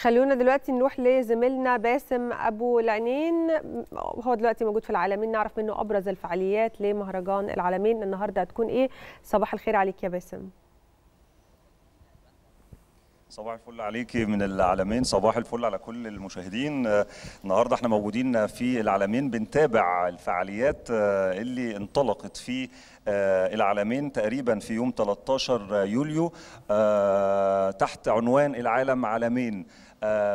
خلونا دلوقتي نروح لزميلنا باسم ابو العنين هو دلوقتي موجود في العالمين نعرف منه ابرز الفعاليات لمهرجان العالمين النهارده هتكون ايه صباح الخير عليك يا باسم صباح الفل عليكي من العالمين صباح الفل على كل المشاهدين النهارده احنا موجودين في العالمين بنتابع الفعاليات آه، اللي انطلقت في آه، العالمين تقريبا في يوم 13 يوليو آه، تحت عنوان العالم عالمين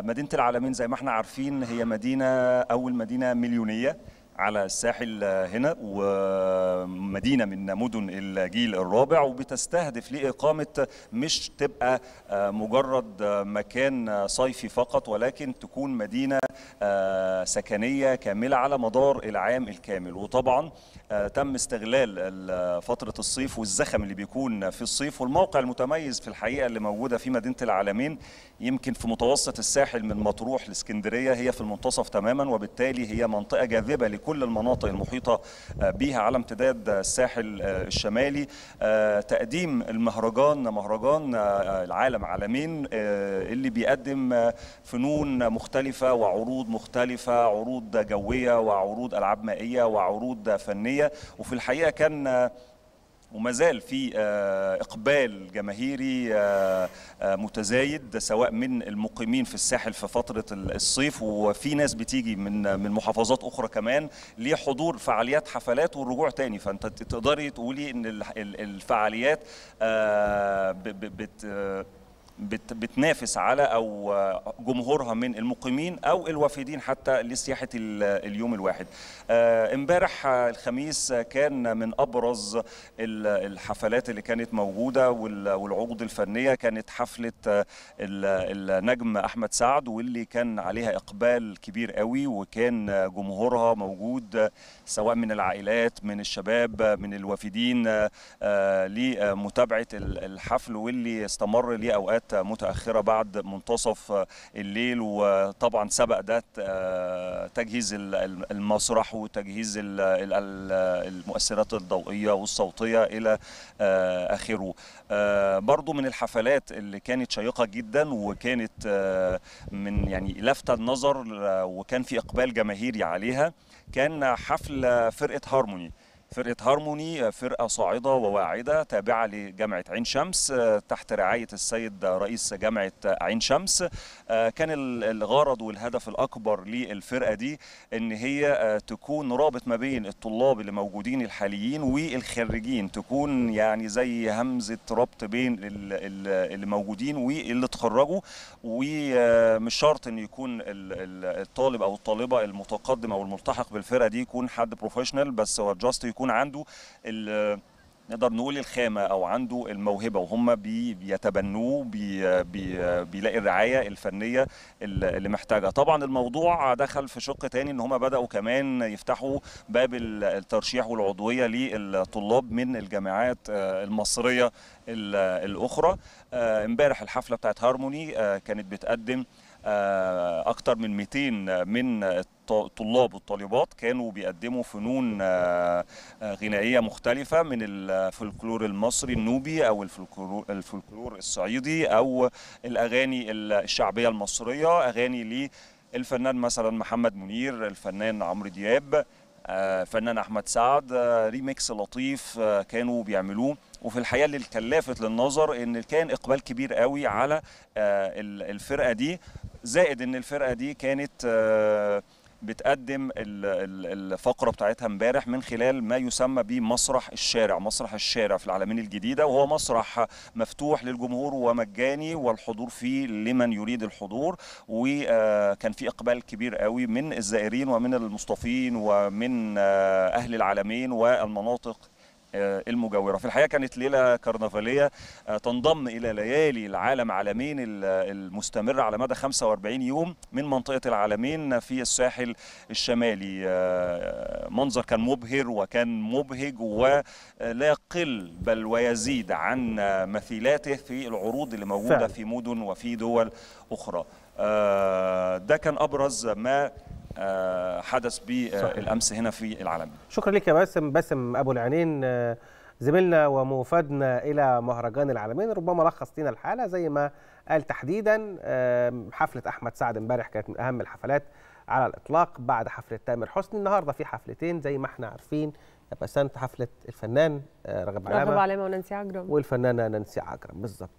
مدينه العالمين زي ما احنا عارفين هي مدينه اول مدينه مليونيه على الساحل هنا ومدينة من مدن الجيل الرابع وبتستهدف لإقامة مش تبقى آه، مجرد مكان صيفي فقط ولكن تكون مدينة آه، سكنية كاملة على مدار العام الكامل وطبعا آه، تم استغلال فترة الصيف والزخم اللي بيكون في الصيف والموقع المتميز في الحقيقة اللي موجودة في مدينة العالمين يمكن في متوسط الساحل من مطروح لاسكندرية هي في المنتصف تماما وبالتالي هي منطقة جاذبة كل المناطق المحيطة آه، بها على امتداد آه، الساحل آه، الشمالي تقديم المهرجان مهرجان العالم عالمين اللي بيقدم فنون مختلفة وعروض مختلفة عروض جوية وعروض ألعاب مائية وعروض فنية وفي الحقيقة كان وما زال في آه، اقبال جماهيري آه، آه، متزايد سواء من المقيمين في الساحل في فتره الصيف وفي ناس بتيجي من من محافظات اخرى كمان لحضور فعاليات حفلات والرجوع تاني فانت تقدري تقولي ان الفعاليات بت بت بتنافس على او جمهورها من المقيمين او الوافدين حتى لسياحه اليوم الواحد آه، امبارح الخميس كان من ابرز الحفلات اللي كانت موجوده والعقود الفنيه كانت حفله آه، النجم احمد سعد واللي كان عليها اقبال كبير قوي وكان جمهورها موجود سواء من العائلات من الشباب من الوافدين آه، لمتابعه الحفل واللي استمر لاوقات ساعات متأخرة بعد منتصف الليل وطبعا سبق ده آه، تجهيز المسرح وتجهيز المؤثرات الضوئية والصوتية إلى آه، آخره آه، برضو من الحفلات اللي كانت شيقة جدا وكانت من يعني لافتة النظر وكان في إقبال جماهيري عليها كان حفل فرقة هارموني فرقة هارموني فرقة صاعدة وواعدة تابعة لجامعة عين شمس آه، تحت رعاية السيد رئيس جامعة عين شمس آه، كان الغرض والهدف الأكبر للفرقة دي أن هي آه، تكون رابط ما بين الطلاب اللي موجودين الحاليين والخريجين تكون يعني زي همزة ربط بين اللي موجودين واللي اتخرجوا ومش شرط أن يكون الطالب أو الطالبة المتقدم أو الملتحق بالفرقة دي يكون حد بروفيشنال بس هو جاست يكون يكون عنده نقدر نقول الخامه او عنده الموهبه وهم بيتبنوه بي بي بيلاقي الرعايه الفنيه اللي محتاجها طبعا الموضوع دخل في شق تاني ان هم بداوا كمان يفتحوا باب الترشيح والعضويه للطلاب من الجامعات آه، المصريه الاخرى آه، امبارح الحفله بتاعت هارموني آه، كانت بتقدم اكتر من 200 من الطلاب والطالبات كانوا بيقدموا فنون آه، آه، غنائيه مختلفه من الفلكلور المصري النوبي او الفلكلور, الصعيدي او الاغاني الشعبيه المصريه اغاني للفنان مثلا محمد منير الفنان عمرو دياب آه، فنان احمد سعد ريميكس لطيف كانوا بيعملوه وفي الحقيقه اللي كلفت للنظر ان كان اقبال كبير قوي على الفرقه دي زائد ان الفرقه دي كانت بتقدم الفقره بتاعتها امبارح من خلال ما يسمى بمسرح الشارع مسرح الشارع في العالمين الجديده وهو مسرح مفتوح للجمهور ومجاني والحضور فيه لمن يريد الحضور وكان في اقبال كبير قوي من الزائرين ومن المصطفين ومن اهل العالمين والمناطق آه، المجاورة في الحقيقة كانت ليلة كرنفالية آه، تنضم إلى ليالي العالم عالمين المستمرة على مدى 45 يوم من منطقة العالمين في الساحل الشمالي آه، منظر كان مبهر وكان مبهج ولا يقل بل ويزيد عن مثيلاته في العروض اللي موجودة في مدن وفي دول أخرى ده كان أبرز ما آه، حدث بالامس هنا في العالمين شكرا لك يا باسم باسم ابو العينين آه، زميلنا وموفدنا الى مهرجان العالمين ربما لخص لنا الحاله زي ما قال تحديدا حفله احمد سعد امبارح كانت من اهم الحفلات على الاطلاق بعد حفله تامر حسني النهارده في حفلتين زي ما احنا عارفين يا بسنت حفله الفنان آه، رغب علامه رغب علامه ونانسي عجرم والفنانه نانسي عجرم بالظبط